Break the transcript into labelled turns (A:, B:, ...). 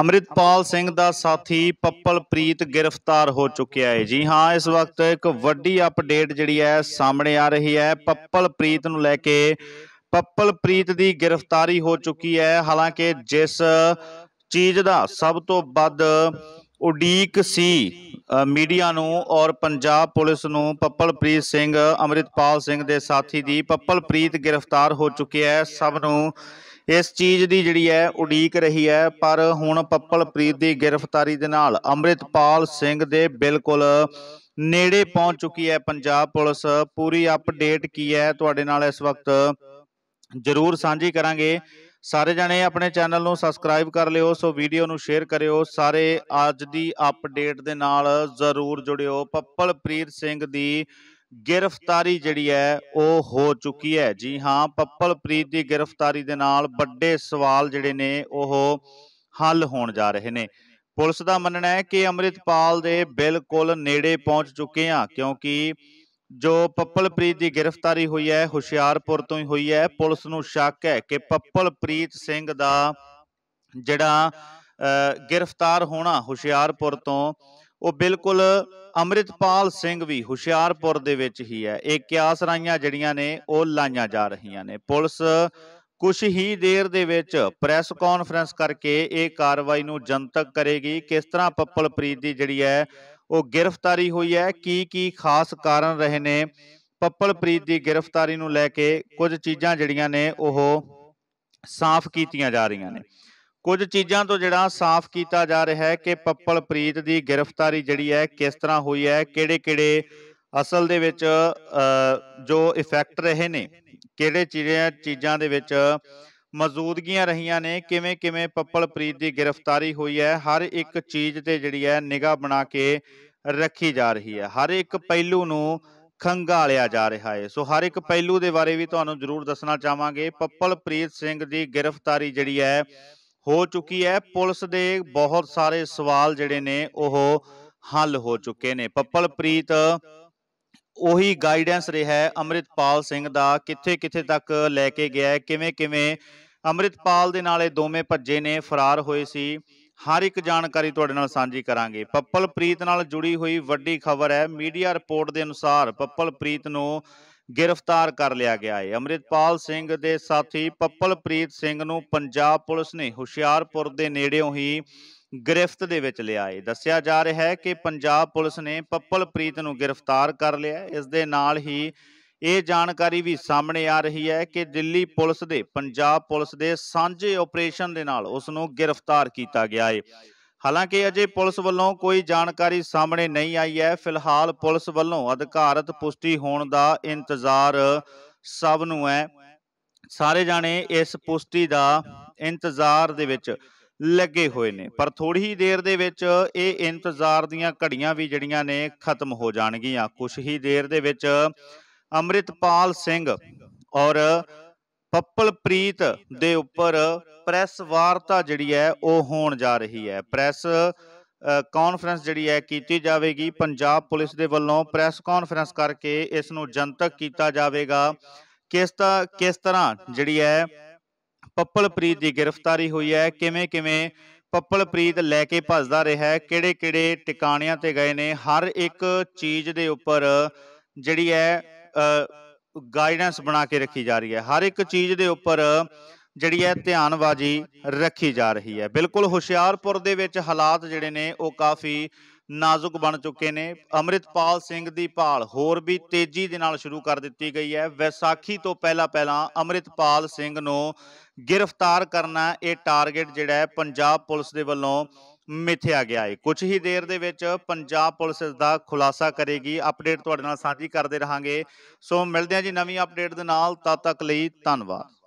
A: ਅਮਰਿਤਪਾਲ ਸਿੰਘ ਦਾ ਸਾਥੀ ਪੱਪਲਪ੍ਰੀਤ ਗ੍ਰਿਫਤਾਰ ਹੋ ਚੁੱਕਿਆ ਹੈ ਜੀ ਹਾਂ ਇਸ ਵਕਤ ਇੱਕ ਵੱਡੀ ਅਪਡੇਟ ਜਿਹੜੀ ਹੈ ਸਾਹਮਣੇ ਆ ਰਹੀ ਹੈ ਪੱਪਲਪ੍ਰੀਤ ਨੂੰ ਲੈ ਕੇ ਪੱਪਲਪ੍ਰੀਤ ਦੀ ਗ੍ਰਿਫਤਾਰੀ ਹੋ ਚੁੱਕੀ ਹੈ ਹਾਲਾਂਕਿ ਜਿਸ ਚੀਜ਼ ਦਾ ਸਭ ਤੋਂ ਵੱਧ ਉਡੀਕ ਸੀ ਮੀਡੀਆ ਨੂੰ ਔਰ ਪੰਜਾਬ ਪੁਲਿਸ ਨੂੰ ਪੱਪਲਪ੍ਰੀਤ ਸਿੰਘ ਅਮਰਿਤਪਾਲ ਸਿੰਘ ਦੇ ਸਾਥੀ ਦੀ ਪੱਪਲਪ੍ਰੀਤ ਗ੍ਰਿਫਤਾਰ ਹੋ ਚੁੱਕਿਆ ਹੈ ਸਭ ਨੂੰ ਇਸ ਚੀਜ਼ ਦੀ ਜਿਹੜੀ ਹੈ ਉਡੀਕ ਰਹੀ ਹੈ ਪਰ ਹੁਣ ਪੱਪਲਪ੍ਰੀਤ ਦੀ ਗ੍ਰਿਫਤਾਰੀ ਦੇ ਨਾਲ ਅੰਮ੍ਰਿਤਪਾਲ ਸਿੰਘ ਦੇ ਬਿਲਕੁਲ ਨੇੜੇ ਪਹੁੰਚ ਚੁੱਕੀ ਹੈ ਪੰਜਾਬ ਪੁਲਿਸ ਪੂਰੀ ਅਪਡੇਟ ਕੀ ਹੈ ਤੁਹਾਡੇ ਨਾਲ ਇਸ ਵਕਤ ਜ਼ਰੂਰ ਸਾਂਝੀ ਕਰਾਂਗੇ ਸਾਰੇ ਜਣੇ ਆਪਣੇ ਚੈਨਲ ਨੂੰ ਸਬਸਕ੍ਰਾਈਬ ਕਰ ਲਿਓ ਸੋ ਵੀਡੀਓ ਨੂੰ ਸ਼ੇਅਰ ਕਰਿਓ ਸਾਰੇ ਅੱਜ ਦੀ ਅਪਡੇਟ ਦੇ ਨਾਲ ਜ਼ਰੂਰ ਜੁੜਿਓ ਪੱਪਲਪ੍ਰੀਤ ਸਿੰਘ ਦੀ ਗ੍ਰਿਫਤਾਰੀ ਜਿਹੜੀ ਹੈ ਉਹ ਹੋ ਚੁੱਕੀ ਹੈ ਜੀ ਹਾਂ ਪੱਪਲਪ੍ਰੀਤ ਦੀ ਗ੍ਰਿਫਤਾਰੀ ਦੇ ਨਾਲ ਵੱਡੇ ਸਵਾਲ ਜਿਹੜੇ ਨੇ ਉਹ ਹੱਲ ਹੋਣ ਜਾ ਰਹੇ ਨੇ ਪੁਲਿਸ ਦਾ ਮੰਨਣਾ ਹੈ ਕਿ ਅਮਰਿਤਪਾਲ ਦੇ ਬਿਲਕੁਲ ਨੇੜੇ ਪਹੁੰਚ ਚੁੱਕੇ ਆ ਕਿਉਂਕਿ ਜੋ ਪੱਪਲਪ੍ਰੀਤ ਦੀ ਗ੍ਰਿਫਤਾਰੀ ਹੋਈ ਹੈ ਹੁਸ਼ਿਆਰਪੁਰ ਤੋਂ ਹੀ ਹੋਈ ਹੈ ਪੁਲਿਸ ਨੂੰ ਸ਼ੱਕ ਹੈ ਕਿ ਪੱਪਲਪ੍ਰੀਤ ਸਿੰਘ ਦਾ ਜਿਹੜਾ ਗ੍ਰਿਫਤਾਰ ਹੋਣਾ ਹੁਸ਼ਿਆਰਪੁਰ ਤੋਂ ਉਹ ਬਿਲਕੁਲ ਅਮਰਿਤਪਾਲ ਸਿੰਘ ਵੀ ਹੁਸ਼ਿਆਰਪੁਰ ਦੇ ਵਿੱਚ ਹੀ ਹੈ ਇਹ ਕਿਆਸ ਰਾਈਆਂ ਜਿਹੜੀਆਂ ਨੇ ਉਹ ਲਾਈਆਂ ਜਾ ਰਹੀਆਂ ਨੇ ਪੁਲਿਸ ਕੁਝ ਹੀ ਦੇਰ ਦੇ ਵਿੱਚ ਪ੍ਰੈਸ ਕਾਨਫਰੰਸ ਕਰਕੇ ਇਹ ਕਾਰਵਾਈ ਨੂੰ ਜਨਤਕ ਕਰੇਗੀ ਕਿਸ ਤਰ੍ਹਾਂ ਪੱਪਲਪ੍ਰੀਤ ਦੀ ਜਿਹੜੀ ਹੈ ਉਹ ਗ੍ਰਿਫਤਾਰੀ ਹੋਈ ਹੈ ਕੀ ਕੀ ਖਾਸ ਕਾਰਨ ਰਹੇ ਨੇ ਪੱਪਲਪ੍ਰੀਤ ਦੀ ਗ੍ਰਿਫਤਾਰੀ ਨੂੰ ਲੈ ਕੇ ਕੁਝ ਚੀਜ਼ਾਂ ਜਿਹੜੀਆਂ ਨੇ ਉਹ ਸਾਫ਼ ਕੀਤੀਆਂ ਜਾ ਰਹੀਆਂ ਨੇ ਕੁਝ ਚੀਜ਼ਾਂ ਤੋਂ ਜਿਹੜਾ ਸਾਫ਼ ਕੀਤਾ ਜਾ ਰਿਹਾ ਹੈ ਕਿ ਪੱਪਲ ਪ੍ਰੀਤ ਦੀ ਗ੍ਰਿਫਤਾਰੀ ਜਿਹੜੀ ਹੈ ਕਿਸ ਤਰ੍ਹਾਂ ਹੋਈ ਹੈ ਕਿਹੜੇ-ਕਿਹੜੇ ਅਸਲ ਦੇ ਵਿੱਚ ਜੋ ਇਫੈਕਟ ਰਹੇ ਨੇ ਕਿਹੜੇ ਚੀਜ਼ਾਂ ਦੇ ਵਿੱਚ ਮੌਜੂਦਗੀਆਂ ਰਹੀਆਂ ਨੇ ਕਿਵੇਂ ਕਿਵੇਂ ਪੱਪਲ ਪ੍ਰੀਤ ਦੀ ਗ੍ਰਿਫਤਾਰੀ ਹੋਈ ਹੈ ਹਰ ਇੱਕ ਚੀਜ਼ ਤੇ ਜਿਹੜੀ ਹੈ ਨਿਗਾਹ ਬਣਾ ਕੇ ਰੱਖੀ ਜਾ ਰਹੀ ਹੈ ਹਰ ਇੱਕ ਪਹਿਲੂ ਨੂੰ ਖੰਗਾਲਿਆ ਜਾ ਰਿਹਾ ਹੈ ਸੋ ਹਰ ਇੱਕ ਪਹਿਲੂ ਦੇ ਬਾਰੇ ਵੀ ਤੁਹਾਨੂੰ ਜ਼ਰੂਰ ਦੱਸਣਾ ਚਾਹਾਂਗੇ ਪੱਪਲ ਪ੍ਰੀਤ ਸਿੰਘ ਦੀ ਗ੍ਰਿਫਤਾਰੀ ਜਿਹੜੀ ਹੈ ਹੋ ਚੁੱਕੀ ਹੈ ਪੁਲਿਸ ਦੇ ਬਹੁਤ ਸਾਰੇ ਸਵਾਲ ਜਿਹੜੇ ਨੇ ਉਹ ਹੱਲ ਹੋ ਚੁੱਕੇ ਨੇ ਪੱਪਲਪ੍ਰੀਤ ਉਹੀ ਗਾਈਡੈਂਸ ਰਿਹਾ ਹੈ ਅਮਰਿਤਪਾਲ ਸਿੰਘ ਦਾ ਕਿੱਥੇ ਕਿੱਥੇ ਤੱਕ ਲੈ ਕੇ ਗਿਆ ਕਿਵੇਂ ਕਿਵੇਂ ਅਮਰਿਤਪਾਲ ਦੇ ਨਾਲ ਇਹ ਦੋਵੇਂ ਭੱਜੇ ਨੇ ਫਰਾਰ ਹੋਏ ਸੀ ਹਰ ਇੱਕ ਜਾਣਕਾਰੀ ਤੁਹਾਡੇ ਨਾਲ ਸਾਂਝੀ ਕਰਾਂਗੇ ਪੱਪਲਪ੍ਰੀਤ ਨਾਲ ਜੁੜੀ ਹੋਈ ਵੱਡੀ ਖਬਰ ਹੈ ਮੀਡੀਆ ਰਿਪੋਰਟ ਦੇ ਅਨੁਸਾਰ ਪੱਪਲਪ੍ਰੀਤ ਨੂੰ ਗ੍ਰਿਫਤਾਰ ਕਰ ਲਿਆ ਗਿਆ ਹੈ ਅਮਰਿਤਪਾਲ ਸਿੰਘ ਦੇ ਸਾਥੀ ਪੱਪਲਪ੍ਰੀਤ ਸਿੰਘ ਨੂੰ ਪੰਜਾਬ ਪੁਲਿਸ ਨੇ ਹੁਸ਼ਿਆਰਪੁਰ ਦੇ ਨੇੜਿਓਂ ਹੀ ਗ੍ਰਿਫਤ ਦੇ ਵਿੱਚ ਲਿਆ ਹੈ ਦੱਸਿਆ ਜਾ ਰਿਹਾ ਹੈ ਕਿ ਪੰਜਾਬ ਪੁਲਿਸ ਨੇ ਪੱਪਲਪ੍ਰੀਤ ਨੂੰ ਗ੍ਰਿਫਤਾਰ ਕਰ ਲਿਆ ਇਸ ਦੇ ਨਾਲ ਹੀ ਇਹ ਜਾਣਕਾਰੀ ਵੀ ਸਾਹਮਣੇ ਆ ਰਹੀ ਹੈ ਕਿ ਦਿੱਲੀ ਪੁਲਿਸ ਦੇ ਪੰਜਾਬ ਪੁਲਿਸ ਦੇ ਸਾਂਝੇ ਆਪਰੇਸ਼ਨ ਦੇ ਨਾਲ ਉਸ ਨੂੰ ਗ੍ਰਿਫਤਾਰ ਕੀਤਾ ਗਿਆ ਹੈ ਹਾਲਾਂਕਿ ਅਜੇ ਪੁਲਿਸ ਵੱਲੋਂ ਕੋਈ ਜਾਣਕਾਰੀ ਸਾਹਮਣੇ ਨਹੀਂ ਆਈ ਹੈ ਫਿਲਹਾਲ ਪੁਲਿਸ ਵੱਲੋਂ ਅਧਿਕਾਰਤ ਪੁਸ਼ਟੀ ਹੋਣ ਦਾ ਇੰਤਜ਼ਾਰ ਸਭ ਨੂੰ ਹੈ ਸਾਰੇ ਜਾਣੇ ਇਸ ਪੁਸ਼ਟੀ ਦਾ ਇੰਤਜ਼ਾਰ ਦੇ ਵਿੱਚ ਲੱਗੇ ਹੋਏ ਨੇ ਪਰ ਥੋੜੀ ਹੀ ਦੇਰ ਦੇ ਵਿੱਚ ਇਹ ਇੰਤਜ਼ਾਰ ਦੀਆਂ ਘੜੀਆਂ ਵੀ ਜਿਹੜੀਆਂ ਨੇ ਖਤਮ ਹੋ ਜਾਣਗੀਆਂ ਕੁਝ ਹੀ ਦੇਰ ਦੇ ਵਿੱਚ ਅਮਰਿਤਪਾਲ ਸਿੰਘ ਔਰ ਪੱਪਲ ਪ੍ਰੀਤ ਦੇ ਉੱਪਰ ਪ੍ਰੈਸ ਵਾਰਤਾ ਜਿਹੜੀ ਹੈ ਉਹ ਹੋਣ ਜਾ ਰਹੀ ਹੈ ਪ੍ਰੈਸ ਕਾਨਫਰੰਸ ਜਿਹੜੀ ਹੈ ਕੀਤੀ ਜਾਵੇਗੀ ਪੰਜਾਬ ਪੁਲਿਸ ਦੇ ਵੱਲੋਂ ਪ੍ਰੈਸ ਕਾਨਫਰੰਸ ਕਰਕੇ ਇਸ ਨੂੰ ਜਨਤਕ ਕੀਤਾ ਜਾਵੇਗਾ ਕਿਸ ਤਰ੍ਹਾਂ ਕਿਸ ਤਰ੍ਹਾਂ ਜਿਹੜੀ ਹੈ ਪੱਪਲਪ੍ਰੀਤ ਦੀ ਗ੍ਰਿਫਤਾਰੀ ਹੋਈ ਹੈ ਕਿਵੇਂ ਕਿਵੇਂ ਪੱਪਲਪ੍ਰੀਤ ਲੈ ਕੇ ਭੱਜਦਾ ਰਿਹਾ ਹੈ ਕਿਹੜੇ ਕਿਹੜੇ ਟਿਕਾਣਿਆਂ ਤੇ ਗਏ ਨੇ ਹਰ ਇੱਕ ਚੀਜ਼ ਦੇ ਉੱਪਰ ਜਿਹੜੀ ਹੈ ਗਾਈਡੈਂਸ ਬਣਾ ਕੇ ਰੱਖੀ ਜਾ ਰਹੀ ਹੈ ਹਰ ਇੱਕ ਚੀਜ਼ ਦੇ ਉੱਪਰ ਜਿਹੜੀ ਹੈ ਧਿਆਨਵਾਜੀ ਰੱਖੀ ਜਾ ਰਹੀ ਹੈ ਬਿਲਕੁਲ ਹੁਸ਼ਿਆਰਪੁਰ ਦੇ ਵਿੱਚ ਹਾਲਾਤ ਜਿਹੜੇ ਨੇ ਉਹ ਕਾਫੀ ਨਾਜ਼ੁਕ ਬਣ ਚੁੱਕੇ ਨੇ ਅਮਰਿਤਪਾਲ ਸਿੰਘ ਦੀ ਭਾਲ ਹੋਰ ਵੀ ਤੇਜ਼ੀ ਦੇ ਨਾਲ ਸ਼ੁਰੂ ਕਰ ਦਿੱਤੀ ਗਈ ਹੈ ਵਿਸਾਖੀ ਤੋਂ ਪਹਿਲਾਂ ਪਹਿਲਾਂ ਅਮਰਿਤਪਾਲ ਸਿੰਘ ਨੂੰ ਗ੍ਰਿਫਤਾਰ ਕਰਨਾ ਇਹ ਟਾਰਗੇਟ ਜਿਹੜਾ ਹੈ ਪੰਜਾਬ ਪੁਲਿਸ ਦੇ ਵੱਲੋਂ ਮਿਥਿਆ ਗਿਆ ਹੈ ਕੁਝ ਹੀ ਦੇਰ ਦੇ ਵਿੱਚ ਪੰਜਾਬ ਪੁਲਿਸ ਦਾ ਖੁਲਾਸਾ ਕਰੇਗੀ ਅਪਡੇਟ ਤੁਹਾਡੇ ਨਾਲ ਸਾਂਝੀ ਕਰਦੇ ਰਹਾਂਗੇ ਸੋ ਮਿਲਦੇ ਹਾਂ ਜੀ ਨਵੀਂ ਅਪਡੇਟ ਦੇ ਨਾਲ ਤਦ ਤੱਕ ਲਈ ਧੰਨਵਾਦ